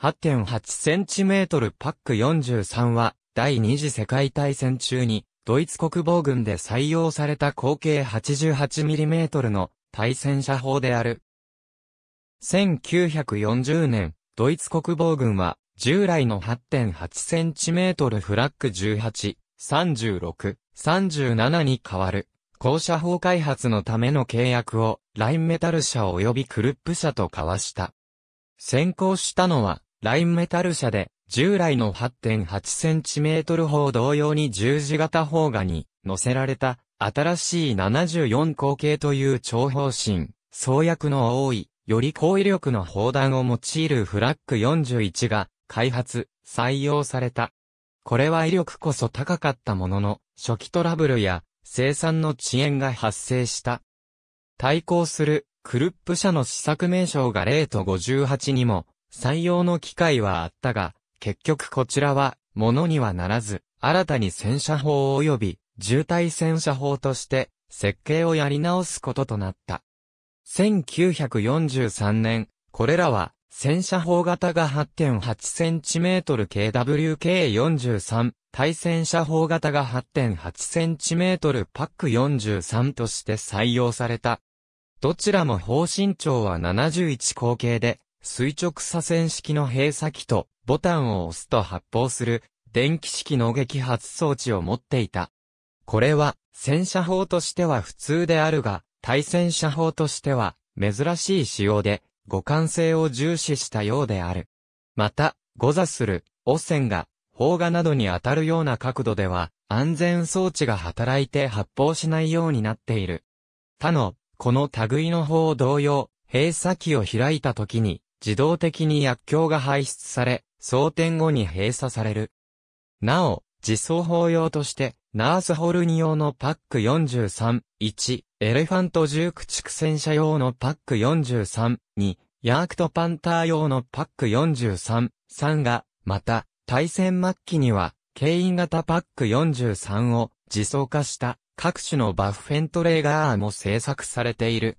8.8cm パック43は、第二次世界大戦中に、ドイツ国防軍で採用された口径 88mm の対戦車砲である。1940年、ドイツ国防軍は、従来の 8.8cm フラッグ18、36、37に変わる、高射砲開発のための契約を、ラインメタル車及びクルップ車と交わした。先行したのは、ラインメタル社で、従来の 8.8cm 砲同様に十字型砲画に乗せられた、新しい74口径という長方針、創薬の多い、より高威力の砲弾を用いるフラッグ41が、開発、採用された。これは威力こそ高かったものの、初期トラブルや、生産の遅延が発生した。対抗する、クルップ社の試作名称が0と58にも採用の機会はあったが、結局こちらは、ものにはならず、新たに戦車法及び、渋滞戦車法として、設計をやり直すこととなった。1943年、これらは、戦車砲型が 8.8cm KWK43、対戦車砲型が 8.8cm パック43として採用された。どちらも砲身長は71口径で、垂直左線式の閉鎖機とボタンを押すと発砲する電気式の撃発装置を持っていた。これは戦車砲としては普通であるが、対戦車砲としては珍しい仕様で互換性を重視したようである。また、誤座する汚染が砲画などに当たるような角度では安全装置が働いて発砲しないようになっている。他の、この類の砲同様、閉鎖機を開いた時に自動的に薬莢が排出され、装填後に閉鎖される。なお、自走法用として、ナースホルニ用のパック43、1、エレファント重駆逐戦車用のパック43、2、ヤークトパンター用のパック43、3が、また、対戦末期には、牽引型パック43を自走化した各種のバッフェントレーガーも製作されている。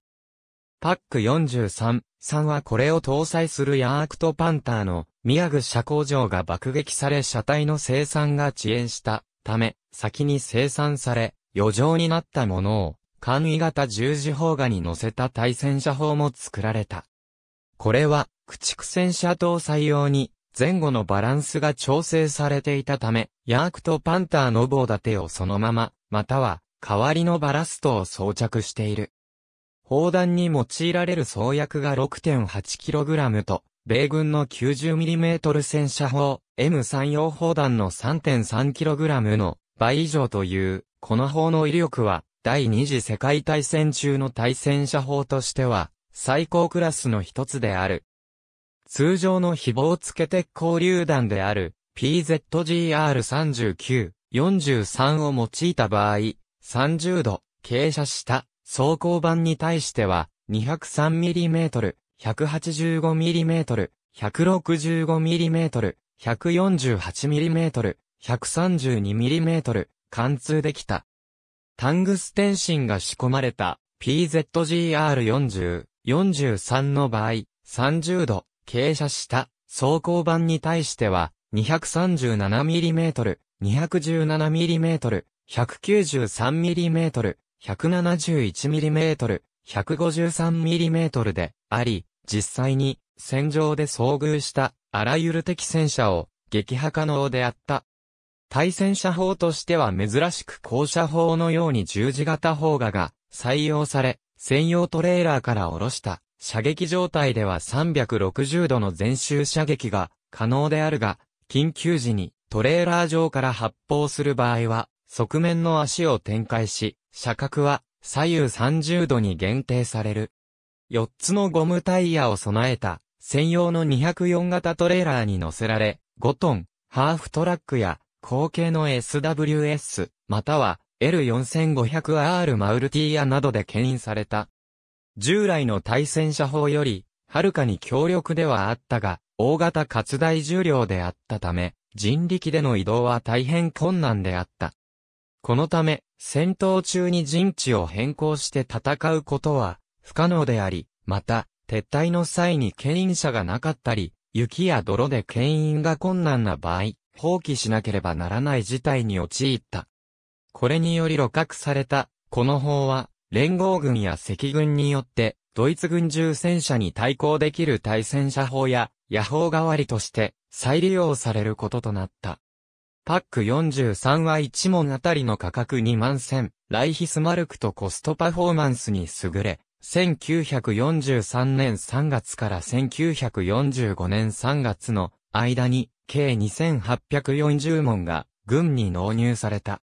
パック43、3はこれを搭載するヤークトパンターの宮具車工場が爆撃され車体の生産が遅延したため、先に生産され、余剰になったものを、簡易型十字砲画に乗せた対戦車砲も作られた。これは、駆逐戦車搭載用に、前後のバランスが調整されていたため、ヤークトパンターの棒立てをそのまま、または、代わりのバラストを装着している。砲弾に用いられる装薬が 6.8kg と、米軍の 90mm 戦車砲 M3 4砲弾の 3.3kg の倍以上という、この砲の威力は、第二次世界大戦中の対戦車砲としては、最高クラスの一つである。通常の誹謗付け鉄鋼榴弾である PZGR39、43を用いた場合、30度、傾斜した装甲版に対しては、203mm、185mm、165mm、148mm、132mm、貫通できた。タングステン芯が仕込まれた PZGR40、43の場合、30度、傾斜した装甲板に対しては、237mm、217mm、193mm、171mm、153mm であり、実際に戦場で遭遇したあらゆる敵戦車を撃破可能であった。対戦車砲としては珍しく高射砲のように十字型砲画が採用され、専用トレーラーから下ろした射撃状態では360度の全周射撃が可能であるが、緊急時にトレーラー上から発砲する場合は、側面の足を展開し、車格は左右30度に限定される。4つのゴムタイヤを備えた専用の204型トレーラーに乗せられ、5トン、ハーフトラックや、後継の SWS、または L4500R マウルティーヤなどで牽引された。従来の対戦車砲より、はるかに強力ではあったが、大型活大重量であったため、人力での移動は大変困難であった。このため、戦闘中に陣地を変更して戦うことは不可能であり、また、撤退の際に牽引者がなかったり、雪や泥で牽引が困難な場合、放棄しなければならない事態に陥った。これにより露獲された、この法は、連合軍や赤軍によって、ドイツ軍重戦車に対抗できる対戦車法や、野法代わりとして、再利用されることとなった。パック43は1問あたりの価格2万1000、ライヒスマルクとコストパフォーマンスに優れ、1943年3月から1945年3月の間に計2840問が軍に納入された。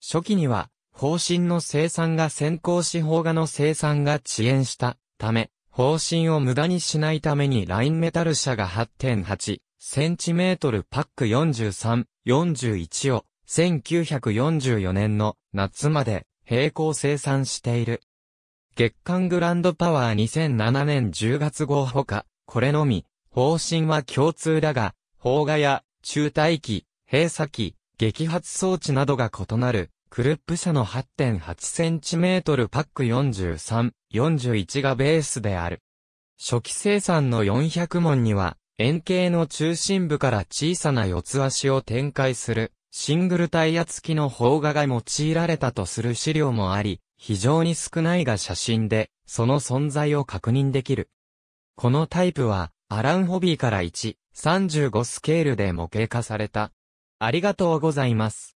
初期には方針の生産が先行し方画の生産が遅延したため、方針を無駄にしないためにラインメタル社が8.8、センチメートルパック43、41を1944年の夏まで並行生産している。月間グランドパワー2007年10月号ほか、これのみ、方針は共通だが、砲画や中大機、閉鎖機、激発装置などが異なる、クルップ社の 8.8cm パック43、41がベースである。初期生産の400門には、円形の中心部から小さな四つ足を展開する、シングルタイヤ付きの邦画が用いられたとする資料もあり、非常に少ないが写真で、その存在を確認できる。このタイプは、アランホビーから1、35スケールで模型化された。ありがとうございます。